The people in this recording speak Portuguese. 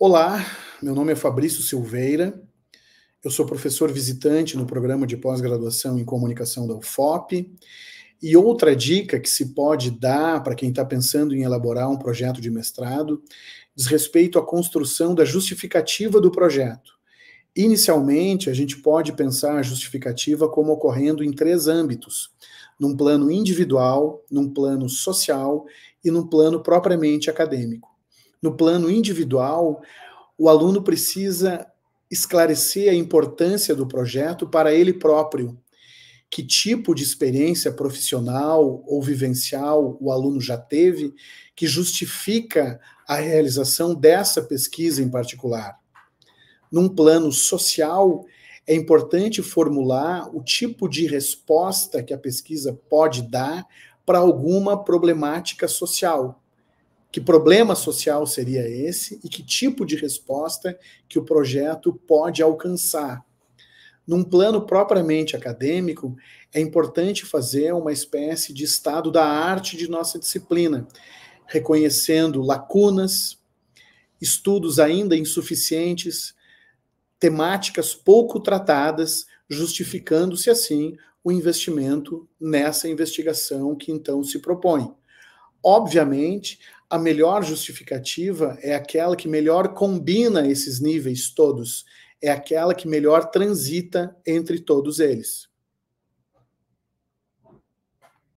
Olá, meu nome é Fabrício Silveira, eu sou professor visitante no programa de pós-graduação em comunicação da UFOP. E outra dica que se pode dar para quem está pensando em elaborar um projeto de mestrado diz respeito à construção da justificativa do projeto. Inicialmente, a gente pode pensar a justificativa como ocorrendo em três âmbitos: num plano individual, num plano social e num plano propriamente acadêmico no plano individual, o aluno precisa esclarecer a importância do projeto para ele próprio. Que tipo de experiência profissional ou vivencial o aluno já teve que justifica a realização dessa pesquisa em particular? Num plano social, é importante formular o tipo de resposta que a pesquisa pode dar para alguma problemática social que problema social seria esse e que tipo de resposta que o projeto pode alcançar. Num plano propriamente acadêmico, é importante fazer uma espécie de estado da arte de nossa disciplina, reconhecendo lacunas, estudos ainda insuficientes, temáticas pouco tratadas, justificando-se assim o investimento nessa investigação que então se propõe. Obviamente, a melhor justificativa é aquela que melhor combina esses níveis todos, é aquela que melhor transita entre todos eles.